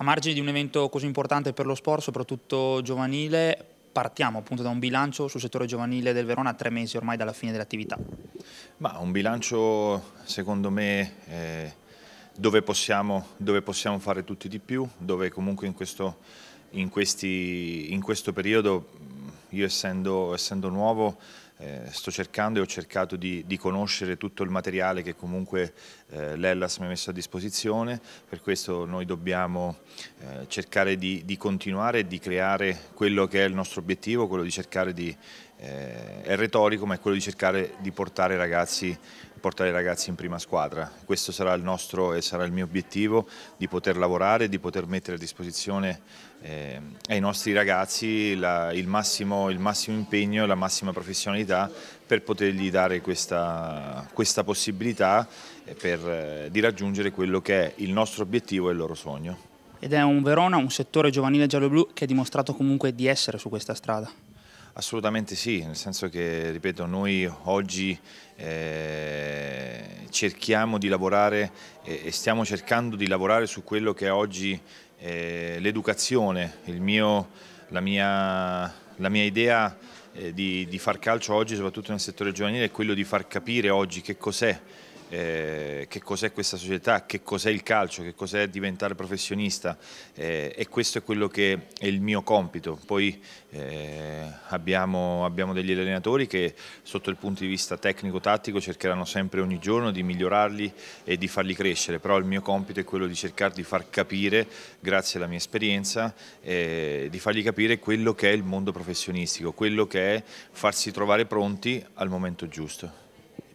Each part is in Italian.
A margine di un evento così importante per lo sport, soprattutto giovanile, partiamo appunto da un bilancio sul settore giovanile del Verona a tre mesi ormai dalla fine dell'attività. Ma un bilancio secondo me eh, dove, possiamo, dove, possiamo, fare tutti di più, dove comunque in questo, in questi, in questo periodo io essendo, essendo nuovo eh, sto cercando e ho cercato di, di, conoscere tutto il materiale che comunque eh, l'Ellas mi ha messo a disposizione, per questo noi dobbiamo eh, cercare di, di continuare e di creare quello che è il nostro obiettivo, quello di cercare di eh, è retorico ma è quello di cercare di portare i, ragazzi, portare i ragazzi in prima squadra. Questo sarà il nostro e sarà il mio obiettivo di poter lavorare, di poter mettere a disposizione eh, ai nostri ragazzi la, il, massimo, il, massimo, impegno e la massima professionalità per potergli dare questa, questa possibilità eh, per, eh, di raggiungere quello che è il nostro obiettivo e il loro sogno. Ed è un Verona, un settore giovanile giallo-blu che ha dimostrato comunque di essere su questa strada. Assolutamente sì, nel senso che, ripeto, noi oggi eh, cerchiamo di lavorare eh, e stiamo cercando di lavorare su quello che è oggi eh, l'educazione, la mia, la mia idea eh, di, di, far calcio oggi, soprattutto nel settore giovanile, è quello di far capire oggi che cos'è eh, che cos'è questa società, che cos'è il calcio, che cos'è diventare professionista eh, e questo è quello che è il mio compito. Poi eh, abbiamo, abbiamo, degli allenatori che sotto il punto di vista tecnico-tattico cercheranno sempre ogni giorno di migliorarli e di farli crescere, però il mio compito è quello di cercare di far capire, grazie alla mia esperienza, eh, di fargli capire quello che è il mondo professionistico, quello che è farsi trovare pronti al momento giusto.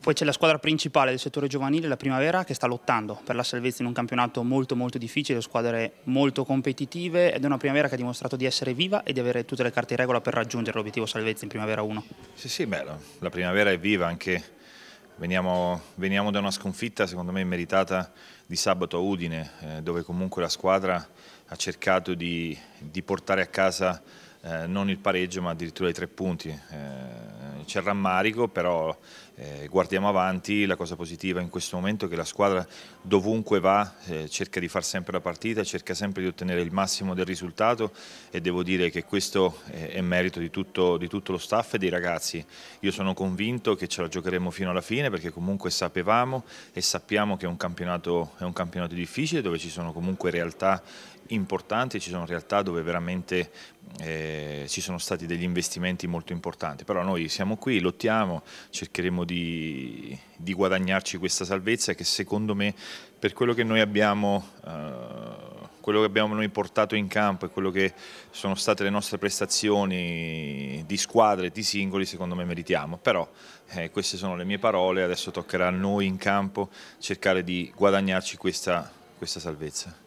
Poi c'è la squadra principale del settore giovanile, la Primavera, che sta lottando per la salvezza in un campionato molto molto difficile, squadre molto competitive ed è una Primavera che ha dimostrato di essere viva e di avere tutte le carte in regola per raggiungere l'obiettivo salvezza in Primavera 1. Sì, sì, bello. La Primavera è viva anche. Veniamo, veniamo da una sconfitta, secondo me, meritata di sabato a Udine, eh, dove comunque la squadra ha cercato di, di portare a casa eh, non il pareggio ma addirittura i tre punti. Eh, c'è il rammarico, però eh, guardiamo avanti, la cosa positiva in questo momento è che la squadra dovunque va eh, cerca di far sempre la partita, cerca sempre di ottenere il massimo del risultato e devo dire che questo eh, è merito di tutto, di tutto, lo staff e dei ragazzi. Io sono convinto che ce la giocheremo fino alla fine perché comunque sapevamo e sappiamo che è un campionato, è un campionato difficile dove ci sono comunque realtà importanti, ci sono realtà dove veramente eh, ci sono stati degli investimenti molto importanti, però noi siamo siamo qui, lottiamo, cercheremo di, di guadagnarci questa salvezza che secondo me per quello che noi abbiamo... Eh, quello che abbiamo noi portato in campo e quello che sono state le nostre prestazioni di squadre di singoli secondo me meritiamo, però eh, queste sono le mie parole, adesso toccherà a noi in campo cercare di guadagnarci questa, questa salvezza.